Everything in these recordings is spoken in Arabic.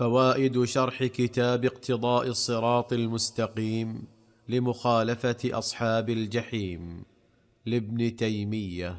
فوائد شرح كتاب اقتضاء الصراط المستقيم لمخالفه اصحاب الجحيم لابن تيميه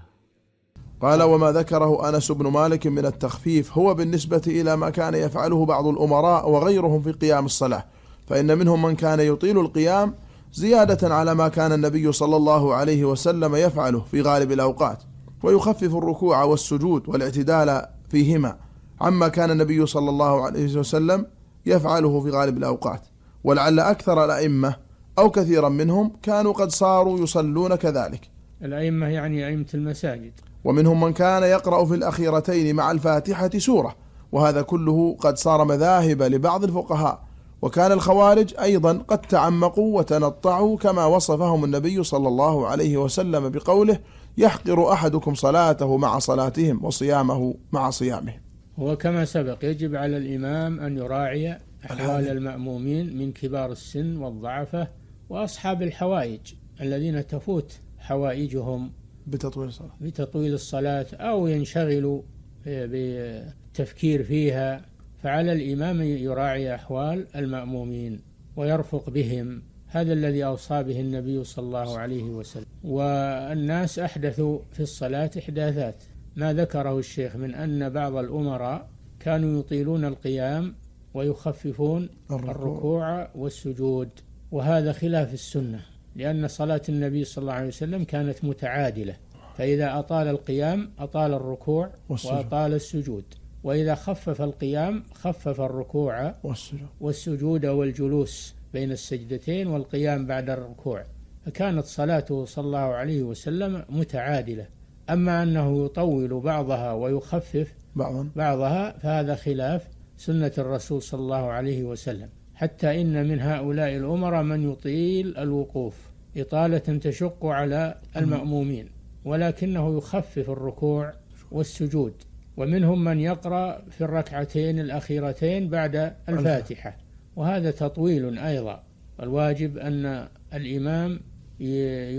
قال وما ذكره انس بن مالك من التخفيف هو بالنسبه الى ما كان يفعله بعض الامراء وغيرهم في قيام الصلاه فان منهم من كان يطيل القيام زياده على ما كان النبي صلى الله عليه وسلم يفعله في غالب الاوقات ويخفف الركوع والسجود والاعتدال فيهما عما كان النبي صلى الله عليه وسلم يفعله في غالب الأوقات ولعل أكثر الأئمة أو كثيرا منهم كانوا قد صاروا يصلون كذلك الأئمة يعني أئمة المساجد ومنهم من كان يقرأ في الأخيرتين مع الفاتحة سورة وهذا كله قد صار مذاهب لبعض الفقهاء وكان الخوارج أيضا قد تعمقوا وتنطعوا كما وصفهم النبي صلى الله عليه وسلم بقوله يحقر أحدكم صلاته مع صلاتهم وصيامه مع صيامهم وكما سبق يجب على الإمام أن يراعي أحوال المأمومين من كبار السن والضعفة وأصحاب الحوائج الذين تفوت حوائجهم بتطويل الصلاة بتطويل الصلاة أو ينشغلوا آه، بالتفكير فيها فعلى الإمام يراعي أحوال المأمومين ويرفق بهم هذا الذي أوصى به النبي صلى الله عليه وسلم والناس أحدثوا في الصلاة إحداثات ما ذكره الشيخ من أن بعض الأمراء كانوا يطيلون القيام ويخففون الركوع, الركوع والسجود وهذا خلاف السنة لأن صلاة النبي صلى الله عليه وسلم كانت متعادلة فإذا أطال القيام أطال الركوع والسجود. وأطال السجود وإذا خفف القيام خفف الركوع والسجود, والسجود والجلوس بين السجدتين والقيام بعد الركوع فكانت صلاته صلى الله عليه وسلم متعادله أما أنه يطول بعضها ويخفف بعضا بعضها فهذا خلاف سنة الرسول صلى الله عليه وسلم حتى إن من هؤلاء الأمراء من يطيل الوقوف إطالة تشق على المأمومين ولكنه يخفف الركوع والسجود ومنهم من يقرأ في الركعتين الأخيرتين بعد الفاتحة وهذا تطويل أيضا الواجب أن الإمام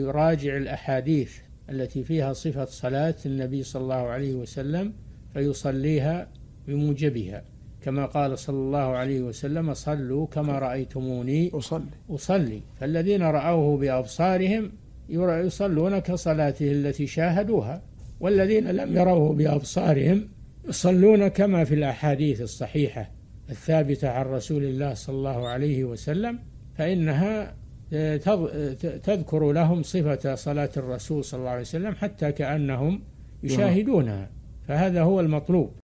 يراجع الأحاديث التي فيها صفة صلاة النبي صلى الله عليه وسلم فيصليها بموجبها كما قال صلى الله عليه وسلم صلوا كما رأيتموني أصلي أصلي فالذين رأوه بأبصارهم يصلون كصلاته التي شاهدوها والذين لم يروه بأبصارهم يصلون كما في الأحاديث الصحيحة الثابتة عن رسول الله صلى الله عليه وسلم فإنها تذكر لهم صفة صلاة الرسول صلى الله عليه وسلم حتى كأنهم يشاهدونها فهذا هو المطلوب